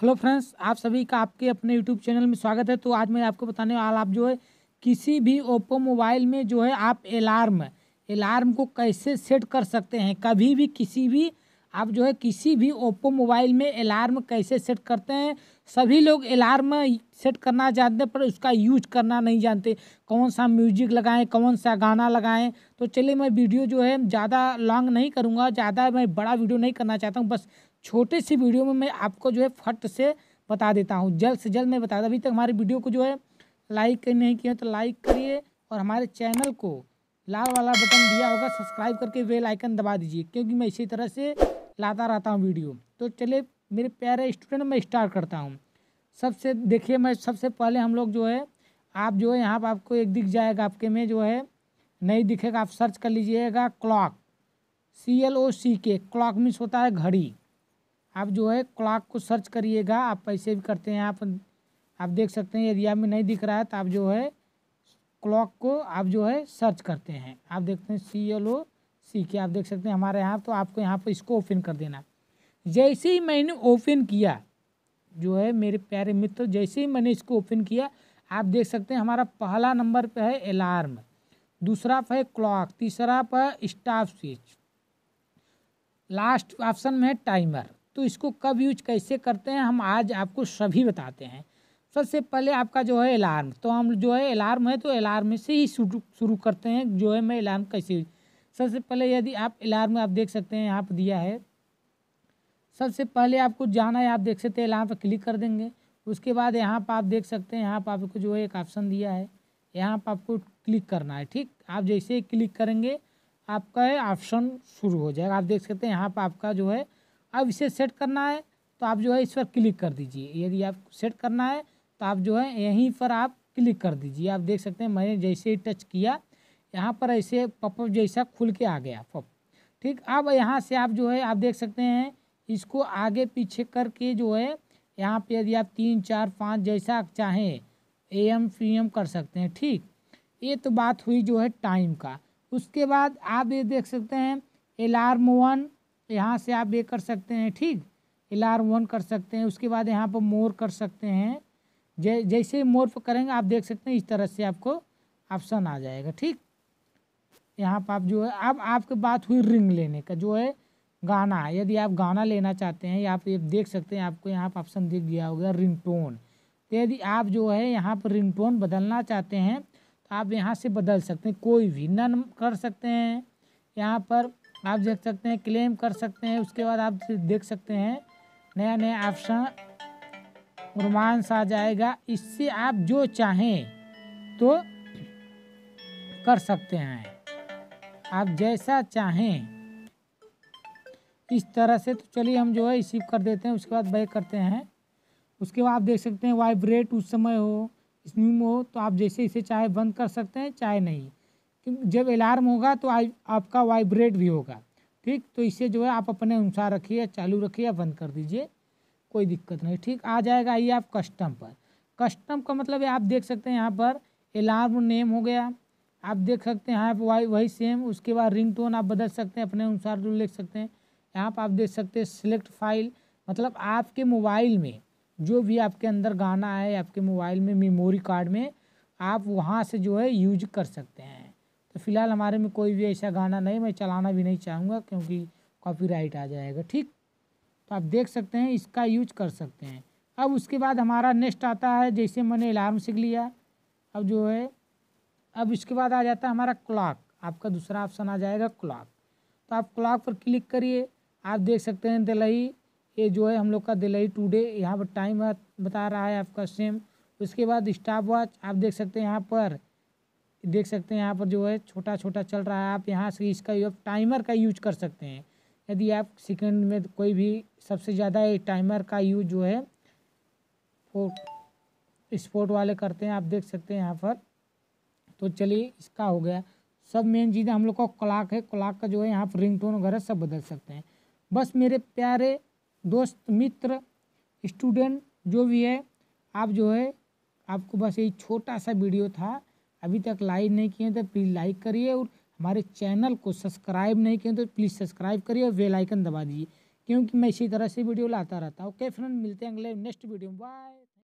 hello friends आप सभी का आपके अपने यूट्यूब चैनल में स्वागत है तो आज मैं आपको बताने वाला आप जो है किसी भी ओप्पो मोबाइल में जो है आप अलार्म अलार्म को कैसे सेट कर सकते हैं कभी भी किसी भी आप जो है किसी भी ओप्पो मोबाइल में अलार्म कैसे सेट करते हैं सभी लोग अलार्म सेट करना जानते हैं पर उसका यूज करना नहीं जानते कौन सा म्यूजिक लगाएं कौन सा गाना लगाएं तो चलिए मैं वीडियो जो है ज़्यादा लॉन्ग नहीं करूँगा ज़्यादा मैं बड़ा वीडियो नहीं करना चाहता हूँ बस छोटे सी वीडियो में मैं आपको जो है फट से बता देता हूँ जल्द से जल्द मैं बता अभी तक हमारे वीडियो को जो है लाइक नहीं किया तो लाइक करिए और हमारे चैनल को लाल वाला बटन दिया होगा सब्सक्राइब करके बेल आइकन दबा दीजिए क्योंकि मैं इसी तरह से लाता रहता हूँ वीडियो तो चले मेरे प्यारे स्टूडेंट मैं स्टार्ट करता हूँ सबसे देखिए मैं सबसे पहले हम लोग जो है आप जो है यहाँ पर आपको एक दिख जाएगा आपके में जो है नहीं दिखेगा आप सर्च कर लीजिएगा क्लॉक सी एल ओ सी के क्लॉक मिस होता है घड़ी आप जो है क्लॉक को सर्च करिएगा आप पैसे भी करते हैं आप आप देख सकते हैं एरिया में नहीं दिख रहा है तो आप जो है क्लॉक को आप जो है सर्च करते हैं आप देखते हैं सी एल ओ सीखे आप देख सकते हैं हमारे यहाँ तो आपको यहाँ पर इसको ओपन कर देना जैसे ही मैंने ओपन किया जो है मेरे प्यारे मित्र जैसे ही मैंने इसको ओपन किया आप देख सकते हैं हमारा पहला नंबर पे है अलार्म दूसरा पे है क्लॉक तीसरा पे है स्टाफ स्विच लास्ट ऑप्शन में है टाइमर तो इसको कब यूज कैसे करते हैं हम आज आपको सभी बताते हैं सबसे पहले आपका जो है अलार्म तो हम जो है अलार्म है तो अलार्म से ही शुरू करते हैं जो है मैं अलार्म कैसे सबसे पहले यदि आप अलार्म में आप देख सकते हैं यहाँ पर दिया है सबसे पहले आपको जाना है आप देख सकते हैं अलार्म पर क्लिक कर देंगे उसके बाद यहाँ पर आप देख सकते हैं यहाँ पर आपको जो है एक ऑप्शन दिया है यहाँ पर आपको क्लिक करना है ठीक आप जैसे ही क्लिक करेंगे आपका ऑप्शन शुरू हो जाएगा आप देख सकते हैं यहाँ पर आपका जो है अब इसे सेट करना है तो आप जो है इस पर क्लिक कर दीजिए यदि आप सेट करना है तो आप जो है यहीं पर आप क्लिक कर दीजिए आप देख सकते हैं मैंने जैसे ही टच किया यहाँ पर ऐसे पपअप जैसा खुल के आ गया पप ठीक अब यहाँ से आप जो है आप देख सकते हैं इसको आगे पीछे करके जो है यहाँ पे यदि आप तीन चार पाँच जैसा चाहें ए एम पी एम कर सकते हैं ठीक ये तो बात हुई जो है टाइम का उसके बाद आप ये देख सकते हैं एलार्म वन यहाँ से आप ये कर सकते हैं ठीक एलार्म वन कर सकते हैं उसके बाद यहाँ पर मोर कर सकते हैं जै जैसे मोर पर करेंगे आप देख सकते हैं इस तरह से आपको ऑप्शन आ जाएगा ठीक यहाँ पर आप जो है अब आपके बात हुई रिंग लेने का जो है गाना यदि आप गाना लेना चाहते हैं या आप ये देख सकते हैं आपको यहाँ पर ऑप्शन दिख गया होगा रिंग टोन तो यदि आप जो है यहाँ पर रिंग टोन बदलना चाहते हैं तो आप यहाँ से बदल सकते हैं कोई भी नन कर सकते हैं यहाँ पर आप देख सकते हैं क्लेम कर सकते हैं उसके बाद आप देख सकते हैं नया नया ऑप्शन रोमांस आ जाएगा इससे आप जो चाहें तो कर सकते हैं आप जैसा चाहें इस तरह से तो चलिए हम जो है रिसीव कर देते हैं उसके बाद बैक करते हैं उसके बाद आप देख सकते हैं वाइब्रेट उस समय हो स्नूम हो तो आप जैसे इसे चाहे बंद कर सकते हैं चाहे नहीं जब अलार्म होगा तो आपका वाइब्रेट भी होगा ठीक तो इसे जो है आप अपने अनुसार रखिए चालू रखिए या बंद कर दीजिए कोई दिक्कत नहीं ठीक आ जाएगा ये आप कस्टम पर कस्टम का मतलब आप देख सकते हैं यहाँ पर अलार्म नेम हो गया आप देख सकते हैं यहाँ पर वही वही सेम उसके बाद रिंग टोन आप बदल सकते हैं अपने अनुसार जो लिख सकते हैं यहाँ पर आप देख सकते हैं सिलेक्ट फाइल मतलब आपके मोबाइल में जो भी आपके अंदर गाना है आपके मोबाइल में मेमोरी कार्ड में आप वहाँ से जो है यूज कर सकते हैं तो फिलहाल हमारे में कोई भी ऐसा गाना नहीं मैं चलाना भी नहीं चाहूँगा क्योंकि कॉपी आ जाएगा ठीक तो आप देख सकते हैं इसका यूज कर सकते हैं अब उसके बाद हमारा नेक्स्ट आता है जैसे मैंने अलार्म सीख लिया अब जो है अब इसके बाद आ जाता है हमारा क्लॉक आपका दूसरा ऑप्शन आ जाएगा क्लॉक तो आप क्लॉक पर क्लिक करिए आप देख सकते हैं दिलई ये जो है हम लोग का दिलई टूडे यहाँ पर टाइम बता रहा है आपका सेम उसके बाद स्टाफ वॉच आप देख सकते हैं यहाँ पर देख सकते हैं यहाँ पर जो है छोटा छोटा चल रहा है आप यहाँ से इसका टाइमर का यूज कर सकते हैं यदि आप सेकंड में कोई भी सबसे ज़्यादा टाइमर का यूज जो है स्पोर्ट वाले करते हैं आप देख सकते हैं यहाँ पर तो चलिए इसका हो गया सब मेन चीज़ें हम लोग का क्लाक है क्लाक का जो है यहाँ पर रिंग टोन वगैरह सब बदल सकते हैं बस मेरे प्यारे दोस्त मित्र स्टूडेंट जो भी है आप जो है आपको बस यही छोटा सा वीडियो था अभी तक लाइक नहीं किए तो प्लीज़ लाइक करिए और हमारे चैनल को सब्सक्राइब नहीं किए तो प्लीज़ सब्सक्राइब करिए और वेलाइकन दबा दीजिए क्योंकि मैं इसी तरह से वीडियो लाता रहता हूँ ओके फ्रेंड मिलते हैं अगले नेक्स्ट वीडियो में बाय